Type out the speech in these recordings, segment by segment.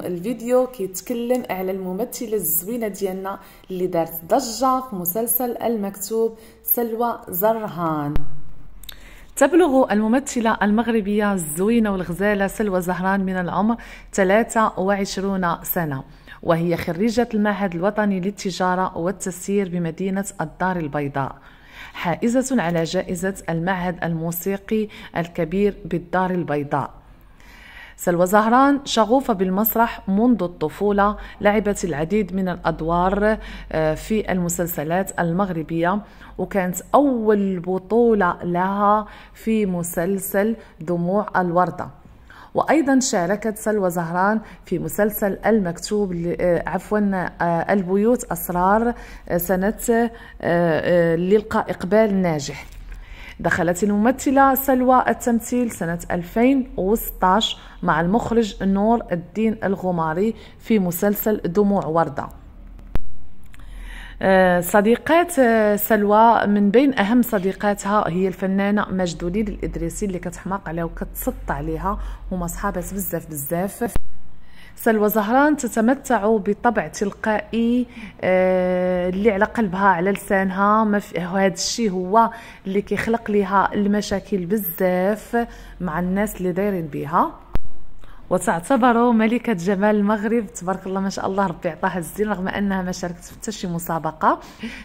الفيديو كيتكلم على الممثلة الزوينة ديالنا اللي دارت ضجة في مسلسل المكتوب سلوى زرهان تبلغ الممثلة المغربية الزوينة والغزالة سلوى زهران من العمر 23 سنة وهي خريجة المعهد الوطني للتجارة والتسيير بمدينة الدار البيضاء حائزة على جائزة المعهد الموسيقي الكبير بالدار البيضاء سلوى زهران شغوفة بالمسرح منذ الطفولة لعبت العديد من الأدوار آه، في المسلسلات المغربية وكانت أول بطولة لها في مسلسل دموع الوردة وأيضا شاركت سلوى زهران في مسلسل المكتوب آه، عفوا آه، البيوت أسرار سنة للقاء إقبال ناجح دخلت الممثلة سلوى التمثيل سنة 2016 مع المخرج نور الدين الغماري في مسلسل دموع وردة آه، صديقات آه، سلوى من بين اهم صديقاتها هي الفنانه مجدولين الادريسي اللي كتحماق عليها وكتصط عليها هما صحابات بزاف بزاف سلوى زهران تتمتع بطبع تلقائي آه، اللي على قلبها على لسانها ما هذا الشيء هو اللي كيخلق لها المشاكل بزاف مع الناس اللي دايرين بها وتعتبر ملكة جمال المغرب تبارك الله ما شاء الله ربي عطاها الزين رغم انها ما شاركت في حتى شي مسابقة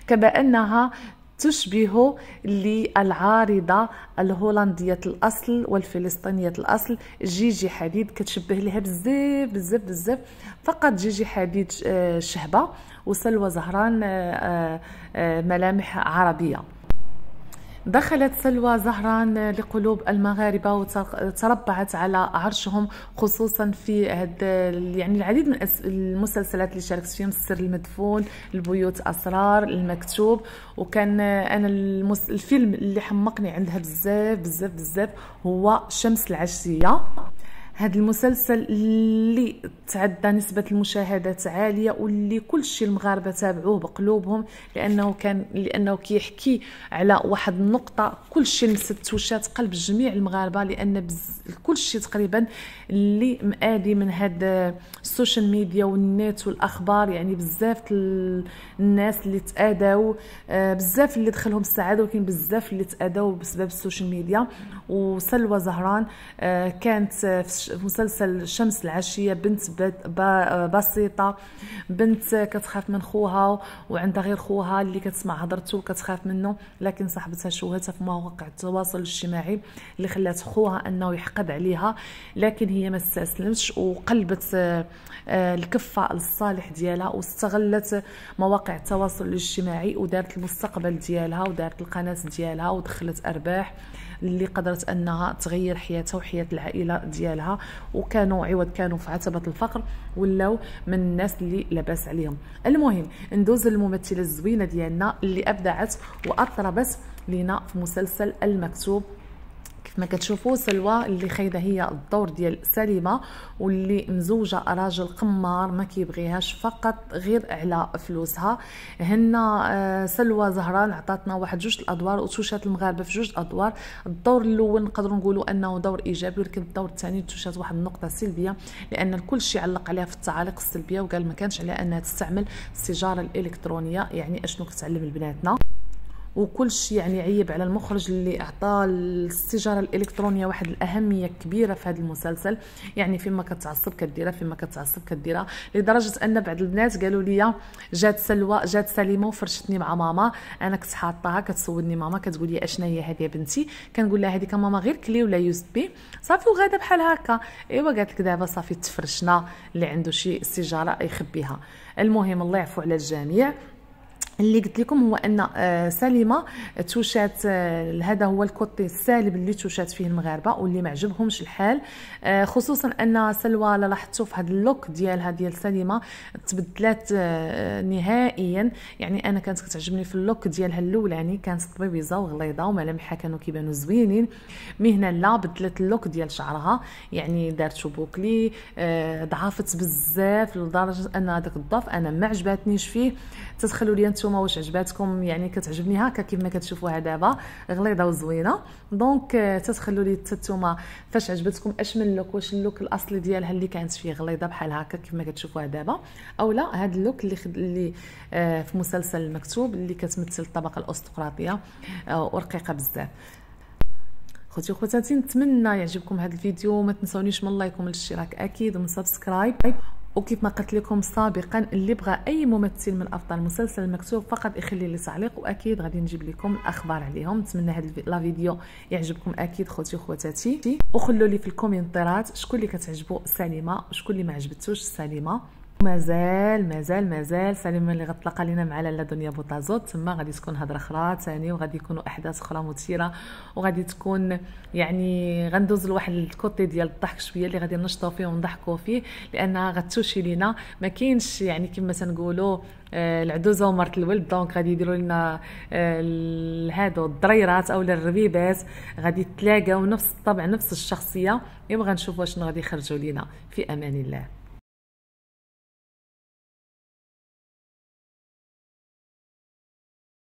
كما انها تشبه للعارضة الهولندية الأصل والفلسطينية الأصل جيجي حديد كتشبه لها بزاف بزاف بزاف فقط جيجي حديد آه، شهبة وسلوى زهران آه، آه، ملامح عربية دخلت سلوى زهران لقلوب المغاربة وتربعت على عرشهم خصوصا في هاد يعني العديد من المسلسلات اللي شاركت فيهم السر المدفون البيوت أسرار المكتوب وكان أنا المس... الفيلم اللي حمقني عندها بزاف بزاف بزاف هو شمس العشية هذا المسلسل اللي تعدى نسبة المشاهدات عالية واللي كل شيء المغاربة تابعوه بقلوبهم لأنه كان لأنه كيحكي على واحد النقطة كل شيء وشات قلب جميع المغاربة لأن بز... كل شيء تقريبا اللي مآدي من هاد السوشيال ميديا والنت والأخبار يعني بزاف الناس اللي تآداو آه، بزاف اللي دخلهم السعادة ولكن بزاف اللي تآداو بسبب السوشيال ميديا وسلوى زهران آه، كانت آه، في مسلسل شمس العشيه بنت بسيطه بنت كتخاف من خوها وعندها غير خوها اللي كتسمع هضرته وكتخاف منه لكن صاحبتها شوهتها في مواقع التواصل الاجتماعي اللي خلات خوها انه يحقد عليها لكن هي ما استسلمتش وقلبت آه، آه، الكفه للصالح ديالها واستغلت مواقع التواصل الاجتماعي ودارت المستقبل ديالها ودارت القناه ديالها ودخلت ارباح اللي قدرت انها تغير حياتها وحياه العائله ديالها وكانوا عوض كانوا في عتبه الفقر ولاو من الناس اللي لاباس عليهم المهم ندوز الممثله الزوينه ديالنا اللي ابدعت واطربت لينا في مسلسل المكتوب كيف ما كتشوفوا سلوى اللي خايده هي الدور ديال سليمه واللي مزوجه راجل قمار ما كيبغيهاش فقط غير على فلوسها هنا آه، سلوى زهران عطاتنا واحد جوج الادوار وتوشات المغاربه في جوج ادوار الدور الاول نقدروا نقولوا انه دور ايجابي ولكن الدور الثاني توشات واحد النقطه سلبيه لان الكل شيء علق عليها في التعاليق السلبيه وقال ما كانش عليها انها تستعمل السيجاره الالكترونيه يعني اشنو كتعلم لبناتنا وكل شيء يعني عيب على المخرج اللي اعطى السيجاره الالكترونيه واحد الاهميه كبيره في هذا المسلسل يعني فيما كتعصب كديرها فيما كتعصب كديرها لدرجه ان بعض البنات قالوا لي جات سلوى جات سليمه وفرشتني مع ماما انا كنت حاطاها كتسولني ماما كتقول لي اشنا هي هذه يا بنتي كنقول لها هذيك ماما غير كلي ولا يوز بي صافي وغاده بحال هكا ايوا قالت لك دابا صافي تفرشنا اللي عنده شي سيجاره يخبيها المهم الله يعفو على الجميع اللي قلت لكم هو ان آه، سليمه آه، توشات آه، هذا هو الكوتي السالب اللي توشات فيه المغاربه واللي ما عجبهمش الحال خصوصا ان سلوى لاحظتوا في هذا اللوك ديالها ديال سليمه تبدلات نهائيا يعني انا كانت كتعجبني في اللوك ديالها الاولاني كانت طبيبيزه وغليظه وملامحها كانوا كيبانوا زوينين مي هنا لا بدلت اللوك ديال شعرها يعني دارتو بوكلي ضعفت بزاف لدرجه ان هذاك الضعف انا ما عجباتنيش فيه تدخلوا لي انتم نتوما واش عجباتكم يعني كتعجبني هكا كيف ما كتشوفوها دابا غليظه وزوينه دونك آه، تتخلوا لي نتوما فاش عجبتكم اش من لوك واش اللوك الاصلي ديالها اللي كانت فيه غليظه بحال هكا كيف ما كتشوفوها دابا اولا هذا اللوك اللي اللي آه، في مسلسل المكتوب اللي كتمثل الطبقه الاستقراطيه ورقيقه آه، بزاف خوتي وخواتاتي نتمنى يعجبكم هذا الفيديو ما تنسونيش من لايك ومن الاشتراك اكيد ومن سبسكرايب وكيف ما قلت لكم سابقا اللي بغى اي ممثل من ابطال مسلسل مكتوب فقط يخلي لي تعليق واكيد غادي نجيب لكم الاخبار عليهم نتمنى هاد لا فيديو يعجبكم اكيد خوتي وخواتاتي وخلوا لي في الكومنتات شكون اللي كتعجبو سليمه شكون اللي ما عجبتوش سليمه مازال مازال مازال سليم اللي غتلاقى لينا مع لاله دنيا بوطازوت تما غادي تكون هضره اخرى ثاني وغادي يكونوا احداث اخرى مثيره وغادي تكون يعني غندوز لواحد الكوتي ديال الضحك شويه اللي غادي نشطوا فيه ونضحكوا فيه لانها غتوشي لينا ما كاينش يعني كما تنقولوا آه، العدوزه ومرت الولد دونك غادي يديروا لنا آه، هادو الضريرات او الربيبات غادي تلاقاو نفس الطبع نفس الشخصيه يبغى غنشوفوا شنو غادي يخرجوا لينا في امان الله